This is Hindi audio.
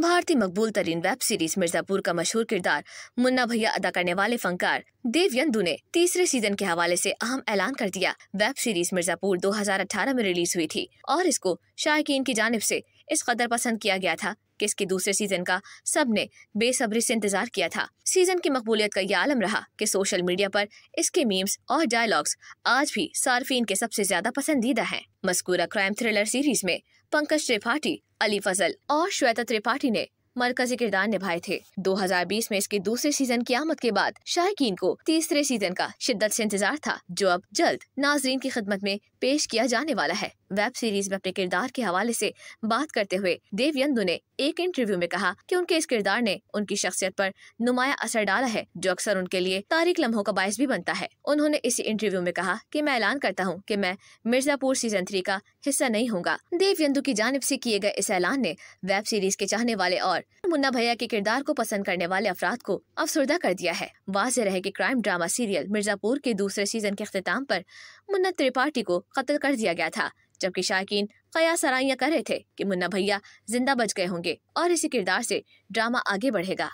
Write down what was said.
भारतीय मकबूल तरीन वेब सीरीज मिर्जापुर का मशहूर किरदार मुन्ना भैया अदा करने वाले फनकार देवयंदु ने तीसरे सीजन के हवाले से अहम ऐलान कर दिया वेब सीरीज मिर्जापुर 2018 में रिलीज हुई थी और इसको शायकीन की जानब से इस कदर पसंद किया गया था कि इसके दूसरे सीजन का सब ने बेसब्री से इंतजार किया था सीजन की मकबूलियत का यह आलम रहा कि सोशल मीडिया पर इसके मीम्स और डायलॉग्स आज भी सार्फिन के सबसे ज्यादा पसंदीदा हैं। मस्कूरा क्राइम थ्रिलर सीरीज में पंकज त्रिपाठी अली फजल और श्वेता त्रिपाठी ने मरकजी किरदार निभाए थे 2020 में इसके दूसरे सीजन की आमद के बाद शायक को तीसरे सीजन का शिद्दत से इंतजार था जो अब जल्द नाजरीन की खिदमत में पेश किया जाने वाला है वेब सीरीज में अपने किरदार के हवाले से बात करते हुए देवयंदु ने एक इंटरव्यू में कहा कि उनके इस किरदार ने उनकी शख्सियत पर नुमाया असर डाला है जो अक्सर उनके लिए तारीख लम्हों का बायस भी बनता है उन्होंने इसी इंटरव्यू में कहा कि मैं ऐलान करता हूँ कि मैं मिर्जापुर सीजन थ्री का हिस्सा नहीं होगा देवयंदु की जानब ऐसी किए गए इस ऐलान ने वेब सीरीज के चाहने वाले और मुन्ना भैया के किरदार को पसंद करने वाले अफराद को अफसरदा कर दिया है वाजह रहे कि क्राइम ड्रामा सीरियल मिर्जापुर के दूसरे सीजन के अख्ताम पर मुन्ना त्रिपाठी को कत्ल कर दिया गया था जबकि शायकीन कया कर रहे थे कि मुन्ना भैया जिंदा बच गए होंगे और इसी किरदार से ड्रामा आगे बढ़ेगा